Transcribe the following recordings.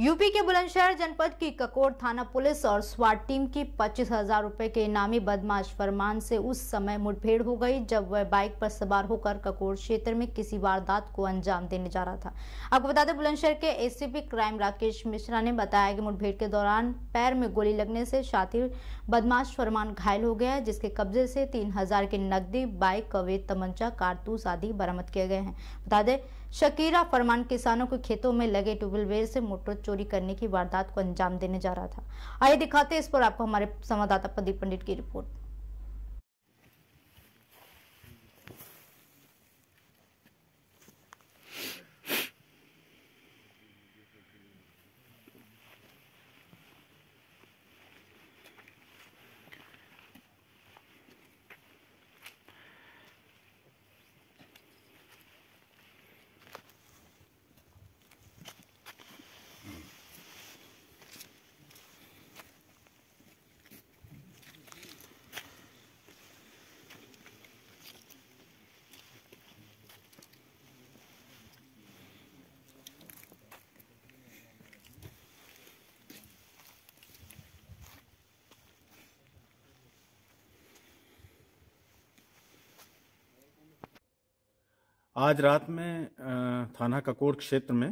UP के बुलंदशहर जनपद की ककोर थाना पुलिस और स्वाट टीम की पच्चीस हजार रुपए के इनामी बदमाश फरमान से उस समय मुठभेड़ हो गई जब वह बाइक पर सवार होकर ककोर क्षेत्र में किसी वारदात को अंजाम देने जा रहा था आपको बता दें बुलंदशहर के एसीपी क्राइम राकेश मिश्रा ने बताया कि मुठभेड़ के दौरान पैर में गोली लगने से शातिर बदमाश फरमान घायल हो गया जिसके कब्जे से तीन हजार के नकदी बाइक कवे तमंचा कारतूस आदि बरामद किए गए हैं बता दें शकीरा फरमान किसानों के खेतों में लगे ट्यूबवेल से मोटर चोरी करने की वारदात को अंजाम देने जा रहा था आइए दिखाते हैं इस पर आपको हमारे संवाददाता प्रदीप पंडित की रिपोर्ट आज रात में थाना ककोड़ क्षेत्र में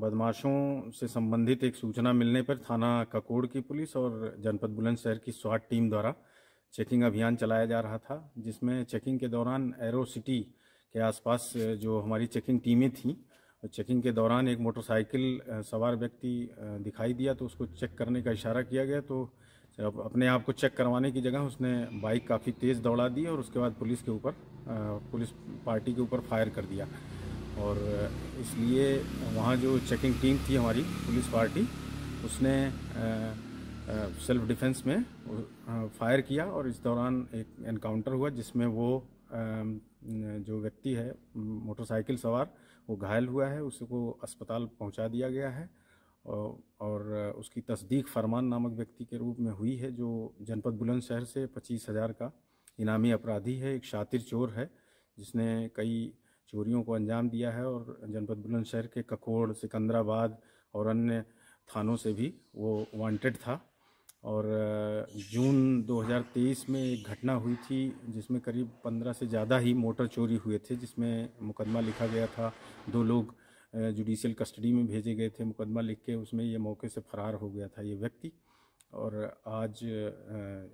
बदमाशों से संबंधित एक सूचना मिलने पर थाना ककोड़ की पुलिस और जनपद बुलंदशहर की स्वाट टीम द्वारा चेकिंग अभियान चलाया जा रहा था जिसमें चेकिंग के दौरान एरो सिटी के आसपास जो हमारी चेकिंग टीमें थीं चेकिंग के दौरान एक मोटरसाइकिल सवार व्यक्ति दिखाई दिया तो उसको चेक करने का इशारा किया गया तो अपने आप को चेक करवाने की जगह उसने बाइक काफ़ी तेज़ दौड़ा दी और उसके बाद पुलिस के ऊपर पुलिस पार्टी के ऊपर फायर कर दिया और इसलिए वहाँ जो चेकिंग टीम थी हमारी पुलिस पार्टी उसने सेल्फ डिफेंस में फायर किया और इस दौरान एक एनकाउंटर हुआ जिसमें वो जो व्यक्ति है मोटरसाइकिल सवार वो घायल हुआ है उसको अस्पताल पहुंचा दिया गया है और उसकी तस्दीक फरमान नामक व्यक्ति के रूप में हुई है जो जनपद बुलंदशहर से पच्चीस हज़ार का इनामी अपराधी है एक शातिर चोर है जिसने कई चोरियों को अंजाम दिया है और जनपद बुलंदशहर के ककोड़ सिकंदराबाद और अन्य थानों से भी वो वांटेड था और जून 2023 में एक घटना हुई थी जिसमें करीब 15 से ज़्यादा ही मोटर चोरी हुए थे जिसमें मुकदमा लिखा गया था दो लोग जुडिशियल कस्टडी में भेजे गए थे मुकदमा लिख के उसमें ये मौके से फरार हो गया था ये व्यक्ति और आज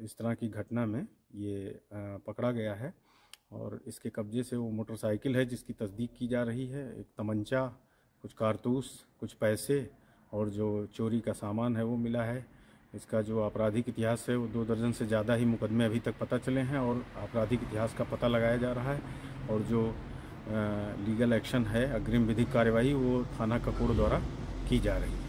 इस तरह की घटना में ये पकड़ा गया है और इसके कब्जे से वो मोटरसाइकिल है जिसकी तस्दीक की जा रही है एक तमंचा कुछ कारतूस कुछ पैसे और जो चोरी का सामान है वो मिला है इसका जो आपराधिक इतिहास है वो दो दर्जन से ज़्यादा ही मुकदमे अभी तक पता चले हैं और आपराधिक इतिहास का पता लगाया जा रहा है और जो लीगल एक्शन है अग्रिम विधिक कार्यवाही वो थाना ककोड़ द्वारा की जा रही है